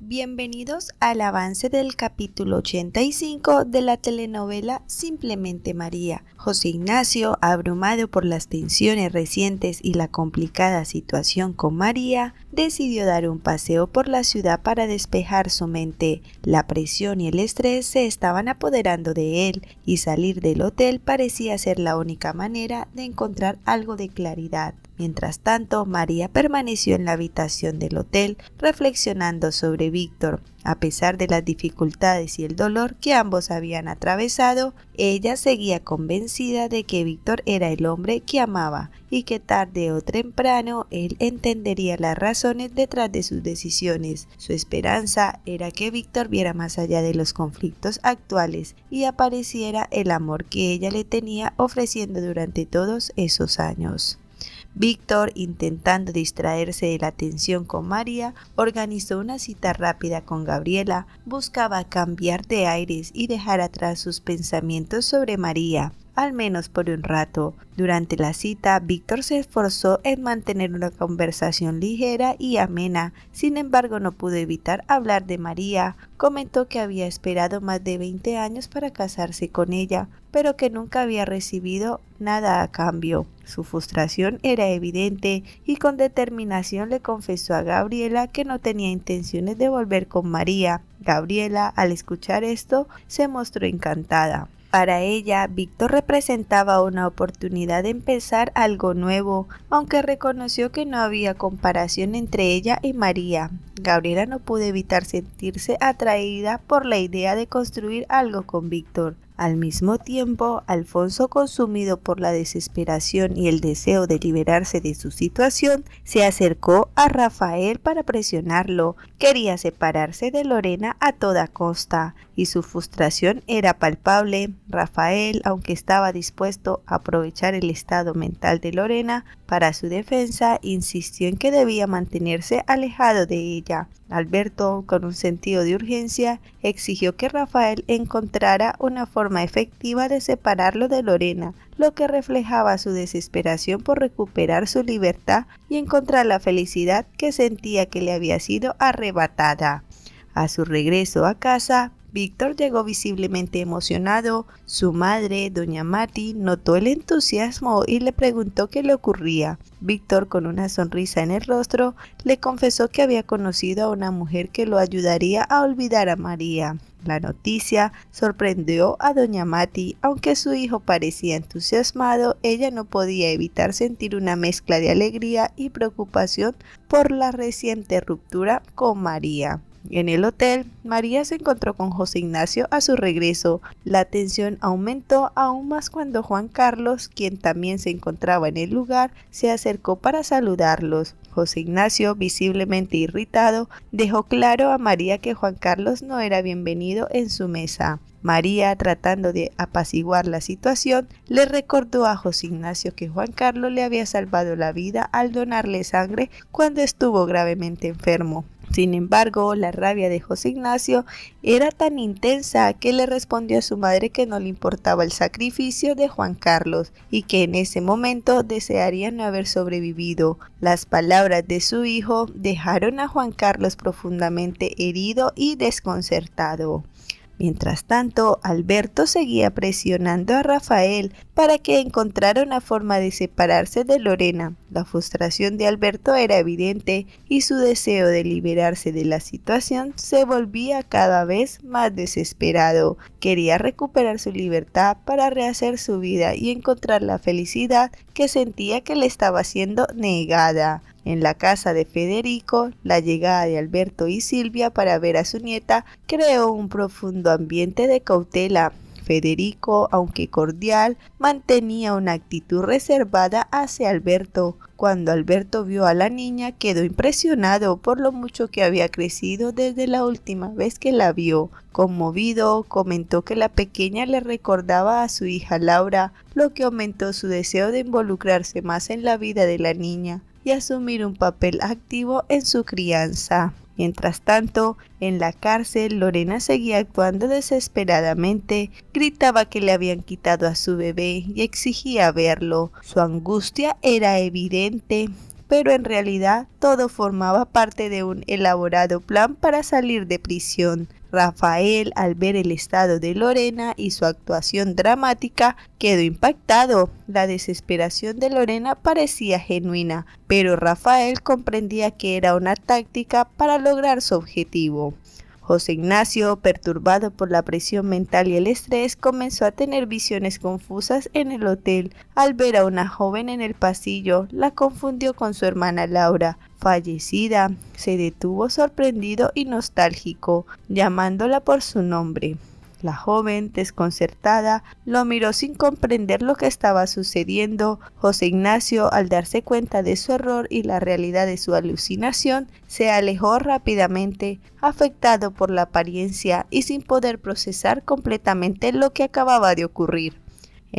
Bienvenidos al avance del capítulo 85 de la telenovela Simplemente María. José Ignacio, abrumado por las tensiones recientes y la complicada situación con María, decidió dar un paseo por la ciudad para despejar su mente. La presión y el estrés se estaban apoderando de él y salir del hotel parecía ser la única manera de encontrar algo de claridad. Mientras tanto, María permaneció en la habitación del hotel reflexionando sobre Víctor. A pesar de las dificultades y el dolor que ambos habían atravesado, ella seguía convencida de que Víctor era el hombre que amaba y que tarde o temprano él entendería las razones detrás de sus decisiones. Su esperanza era que Víctor viera más allá de los conflictos actuales y apareciera el amor que ella le tenía ofreciendo durante todos esos años. Víctor, intentando distraerse de la atención con María, organizó una cita rápida con Gabriela, buscaba cambiar de aires y dejar atrás sus pensamientos sobre María al menos por un rato. Durante la cita, Víctor se esforzó en mantener una conversación ligera y amena, sin embargo no pudo evitar hablar de María. Comentó que había esperado más de 20 años para casarse con ella, pero que nunca había recibido nada a cambio. Su frustración era evidente y con determinación le confesó a Gabriela que no tenía intenciones de volver con María. Gabriela, al escuchar esto, se mostró encantada. Para ella, Víctor representaba una oportunidad de empezar algo nuevo, aunque reconoció que no había comparación entre ella y María. Gabriela no pudo evitar sentirse atraída por la idea de construir algo con Víctor, al mismo tiempo, Alfonso, consumido por la desesperación y el deseo de liberarse de su situación, se acercó a Rafael para presionarlo. Quería separarse de Lorena a toda costa, y su frustración era palpable. Rafael, aunque estaba dispuesto a aprovechar el estado mental de Lorena para su defensa, insistió en que debía mantenerse alejado de ella. Alberto, con un sentido de urgencia, exigió que Rafael encontrara una forma efectiva de separarlo de Lorena, lo que reflejaba su desesperación por recuperar su libertad y encontrar la felicidad que sentía que le había sido arrebatada. A su regreso a casa, Víctor llegó visiblemente emocionado. Su madre, doña Mati, notó el entusiasmo y le preguntó qué le ocurría. Víctor, con una sonrisa en el rostro, le confesó que había conocido a una mujer que lo ayudaría a olvidar a María. La noticia sorprendió a doña Mati, aunque su hijo parecía entusiasmado, ella no podía evitar sentir una mezcla de alegría y preocupación por la reciente ruptura con María. En el hotel, María se encontró con José Ignacio a su regreso. La tensión aumentó aún más cuando Juan Carlos, quien también se encontraba en el lugar, se acercó para saludarlos. José Ignacio, visiblemente irritado, dejó claro a María que Juan Carlos no era bienvenido en su mesa. María, tratando de apaciguar la situación, le recordó a José Ignacio que Juan Carlos le había salvado la vida al donarle sangre cuando estuvo gravemente enfermo. Sin embargo, la rabia de José Ignacio era tan intensa que le respondió a su madre que no le importaba el sacrificio de Juan Carlos y que en ese momento desearía no haber sobrevivido. Las palabras de su hijo dejaron a Juan Carlos profundamente herido y desconcertado. Mientras tanto, Alberto seguía presionando a Rafael para que encontrara una forma de separarse de Lorena. La frustración de Alberto era evidente y su deseo de liberarse de la situación se volvía cada vez más desesperado. Quería recuperar su libertad para rehacer su vida y encontrar la felicidad que sentía que le estaba siendo negada en la casa de Federico, la llegada de Alberto y Silvia para ver a su nieta creó un profundo ambiente de cautela. Federico, aunque cordial, mantenía una actitud reservada hacia Alberto. Cuando Alberto vio a la niña quedó impresionado por lo mucho que había crecido desde la última vez que la vio. Conmovido, comentó que la pequeña le recordaba a su hija Laura, lo que aumentó su deseo de involucrarse más en la vida de la niña y asumir un papel activo en su crianza. Mientras tanto, en la cárcel, Lorena seguía actuando desesperadamente, gritaba que le habían quitado a su bebé y exigía verlo. Su angustia era evidente, pero en realidad todo formaba parte de un elaborado plan para salir de prisión. Rafael, al ver el estado de Lorena y su actuación dramática, quedó impactado. La desesperación de Lorena parecía genuina, pero Rafael comprendía que era una táctica para lograr su objetivo. José Ignacio, perturbado por la presión mental y el estrés, comenzó a tener visiones confusas en el hotel. Al ver a una joven en el pasillo, la confundió con su hermana Laura fallecida, se detuvo sorprendido y nostálgico, llamándola por su nombre. La joven, desconcertada, lo miró sin comprender lo que estaba sucediendo. José Ignacio, al darse cuenta de su error y la realidad de su alucinación, se alejó rápidamente, afectado por la apariencia y sin poder procesar completamente lo que acababa de ocurrir.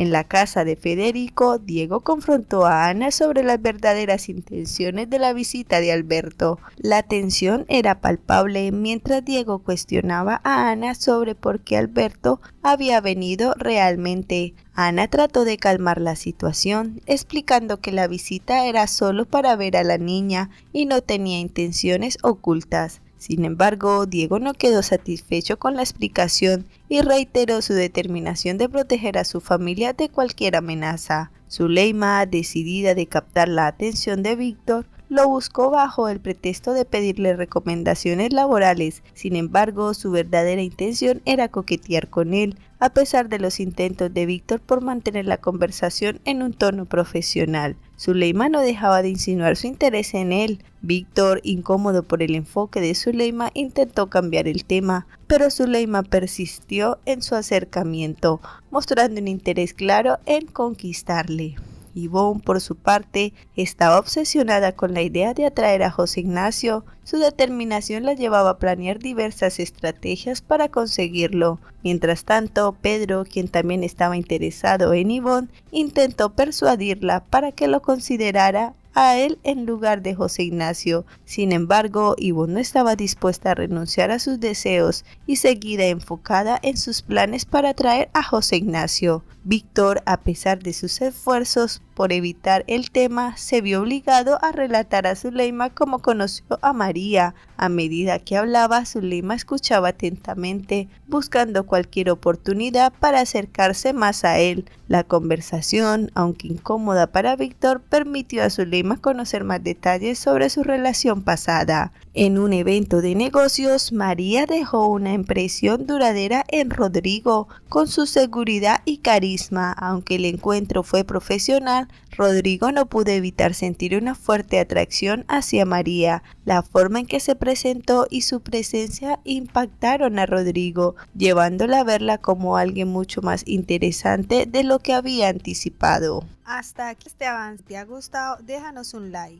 En la casa de Federico, Diego confrontó a Ana sobre las verdaderas intenciones de la visita de Alberto. La tensión era palpable mientras Diego cuestionaba a Ana sobre por qué Alberto había venido realmente. Ana trató de calmar la situación, explicando que la visita era solo para ver a la niña y no tenía intenciones ocultas. Sin embargo, Diego no quedó satisfecho con la explicación y reiteró su determinación de proteger a su familia de cualquier amenaza. Zuleima, decidida de captar la atención de Víctor, lo buscó bajo el pretexto de pedirle recomendaciones laborales. Sin embargo, su verdadera intención era coquetear con él, a pesar de los intentos de Víctor por mantener la conversación en un tono profesional. Zuleima no dejaba de insinuar su interés en él. Víctor, incómodo por el enfoque de Zuleima, intentó cambiar el tema, pero Zuleima persistió en su acercamiento, mostrando un interés claro en conquistarle. Yvonne, por su parte, estaba obsesionada con la idea de atraer a José Ignacio. Su determinación la llevaba a planear diversas estrategias para conseguirlo. Mientras tanto, Pedro, quien también estaba interesado en Yvonne, intentó persuadirla para que lo considerara a él en lugar de José Ignacio. Sin embargo, Ivonne no estaba dispuesta a renunciar a sus deseos y seguida enfocada en sus planes para traer a José Ignacio. Víctor, a pesar de sus esfuerzos por evitar el tema, se vio obligado a relatar a Zuleima cómo conoció a María. A medida que hablaba, Zuleima escuchaba atentamente, buscando cualquier oportunidad para acercarse más a él. La conversación, aunque incómoda para Víctor, permitió a Zuleima conocer más detalles sobre su relación pasada. En un evento de negocios, María dejó una impresión duradera en Rodrigo con su seguridad y carisma. Aunque el encuentro fue profesional, Rodrigo no pudo evitar sentir una fuerte atracción hacia María. La forma en que se presentó y su presencia impactaron a Rodrigo, llevándola a verla como alguien mucho más interesante de lo que había anticipado. Hasta aquí este avance. ¿Te ha gustado? Déjanos un like.